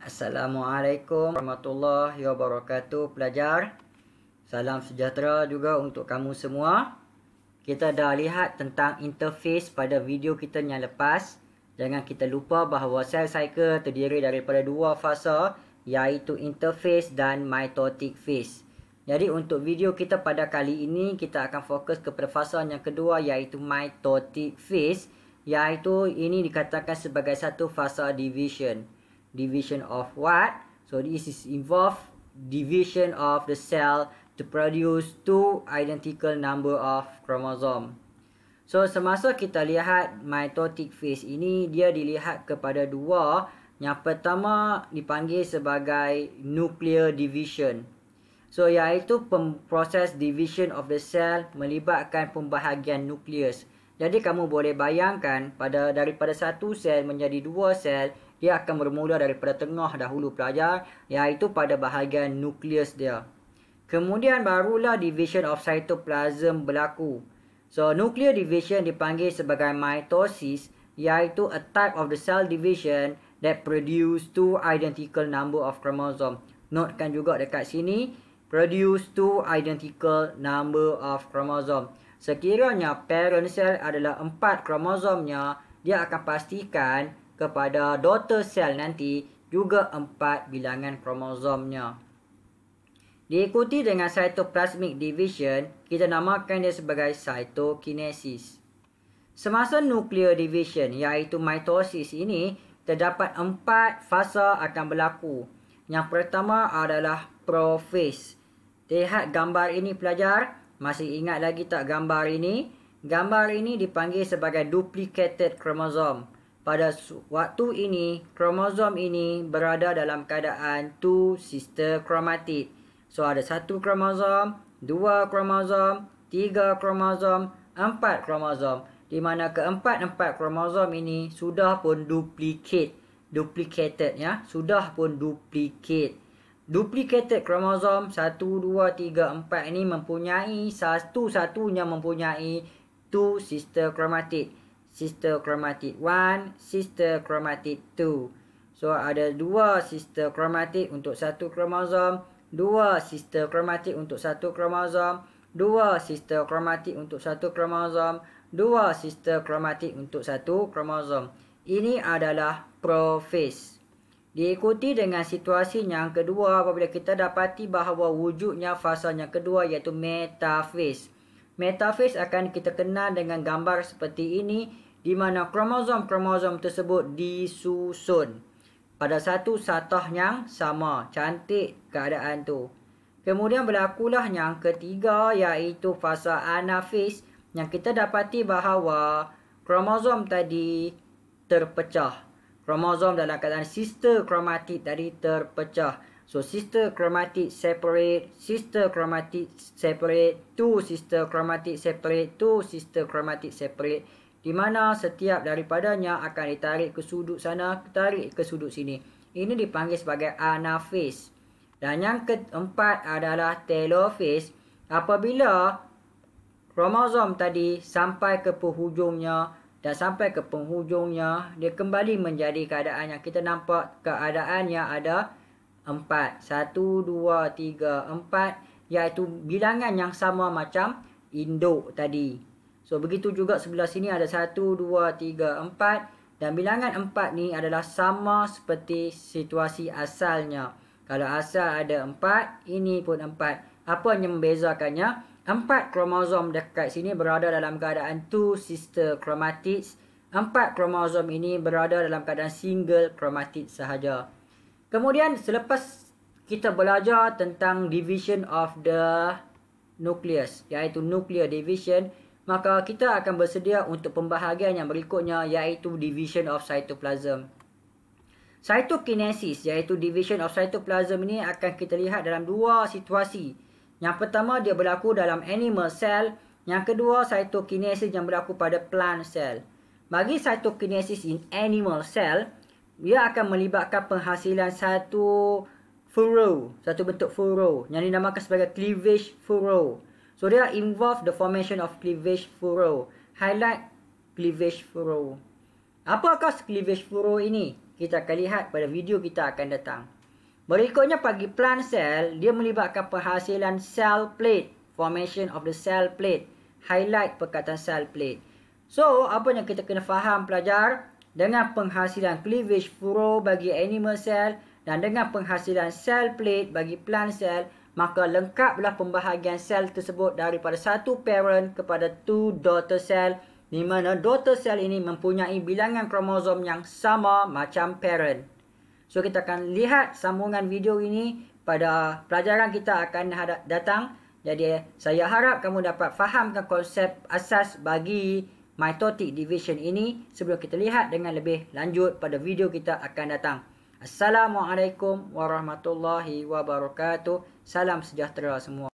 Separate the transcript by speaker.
Speaker 1: Assalamualaikum warahmatullahi wabarakatuh pelajar Salam sejahtera juga untuk kamu semua Kita dah lihat tentang interface pada video kita yang lepas Jangan kita lupa bahawa cell cycle terdiri daripada dua fasa Iaitu interface dan mitotic phase Jadi untuk video kita pada kali ini Kita akan fokus kepada fasa yang kedua iaitu mitotic phase Iaitu ini dikatakan sebagai satu fasa division division of what? So this is involve division of the cell to produce two identical number of chromosome. So semasa kita lihat mitotic phase ini dia dilihat kepada dua yang pertama dipanggil sebagai nuclear division. So iaitu proses division of the cell melibatkan pembahagian nukleus. Jadi kamu boleh bayangkan pada daripada satu sel menjadi dua sel dia akan bermula daripada tengah dahulu pelajar iaitu pada bahagian nukleus dia. Kemudian barulah division of cytoplasm berlaku. So, nuclear division dipanggil sebagai mitosis iaitu a type of the cell division that produce two identical number of chromosome. Notekan juga dekat sini, produce two identical number of chromosome. Sekiranya parent cell adalah empat kromosomnya, dia akan pastikan kepada daughter cell nanti juga empat bilangan kromosomnya. Diikuti dengan cytoplasmic division, kita namakan dia sebagai cytokinesis. Semasa nuclear division iaitu mitosis ini, terdapat empat fasa akan berlaku. Yang pertama adalah prophase. Lihat gambar ini pelajar, masih ingat lagi tak gambar ini? Gambar ini dipanggil sebagai duplicated chromosome pada waktu ini kromosom ini berada dalam keadaan two sister chromatid. So ada satu kromosom, dua kromosom, tiga kromosom, empat kromosom di mana keempat-empat kromosom ini sudah pun duplicate, duplicated ya, sudah pun duplicate. Duplicated kromosom 1 2 3 4 ini mempunyai satu-satunya mempunyai two sister chromatid sister chromatid 1, sister chromatid 2. So ada dua sister chromatid untuk satu kromosom, dua sister chromatid untuk satu kromosom, dua sister chromatid untuk satu kromosom, dua sister chromatid untuk satu kromosom. Ini adalah prophase. Diikuti dengan situasi yang kedua apabila kita dapati bahawa wujudnya fasa yang kedua iaitu metaphase. Metaphase akan kita kenal dengan gambar seperti ini di mana kromosom-kromosom tersebut disusun pada satu satah yang sama. Cantik keadaan tu. Kemudian berlakulah yang ketiga iaitu fasa anaphase yang kita dapati bahawa kromosom tadi terpecah. Kromosom dalam keadaan sister kromatid tadi terpecah. So sister chromatid separate, sister chromatid separate, two sister chromatid separate, two sister chromatid separate. Di mana setiap daripadanya akan ditarik ke sudut sana, tarik ke sudut sini. Ini dipanggil sebagai anaphase. Dan yang keempat adalah telophase. Apabila kromosom tadi sampai ke penghujungnya dan sampai ke penghujungnya, dia kembali menjadi keadaan yang kita nampak keadaan yang ada Empat, satu, dua, tiga, empat, iaitu bilangan yang sama macam induk tadi. So begitu juga sebelah sini ada satu, dua, tiga, empat dan bilangan empat ni adalah sama seperti situasi asalnya. Kalau asal ada empat, ini pun empat. Apa yang membezakannya? Empat kromosom dekat sini berada dalam keadaan two sister chromatids. Empat kromosom ini berada dalam keadaan single chromatids sahaja. Kemudian selepas kita belajar tentang division of the nucleus iaitu nuclear division maka kita akan bersedia untuk pembahagian yang berikutnya iaitu division of cytoplasm. Cytokinesis iaitu division of cytoplasm ini akan kita lihat dalam dua situasi. Yang pertama dia berlaku dalam animal cell, yang kedua cytokinesis yang berlaku pada plant cell. Bagi cytokinesis in animal cell, ia akan melibatkan penghasilan satu furrow, satu bentuk furrow yang dinamakan sebagai cleavage furrow. So dia involve the formation of cleavage furrow. Highlight cleavage furrow. Apakah cleavage furrow ini? Kita akan lihat pada video kita akan datang. Berikutnya bagi plant cell, dia melibatkan penghasilan cell plate, formation of the cell plate. Highlight perkataan cell plate. So, apa yang kita kena faham pelajar? dengan penghasilan cleavage furo bagi animal cell dan dengan penghasilan cell plate bagi plant cell, maka lengkaplah pembahagian sel tersebut daripada satu parent kepada two daughter cell di mana daughter cell ini mempunyai bilangan kromosom yang sama macam parent. So kita akan lihat sambungan video ini pada pelajaran kita akan datang. Jadi saya harap kamu dapat fahamkan konsep asas bagi mitotic division ini sebelum kita lihat dengan lebih lanjut pada video kita akan datang. Assalamualaikum warahmatullahi wabarakatuh. Salam sejahtera semua.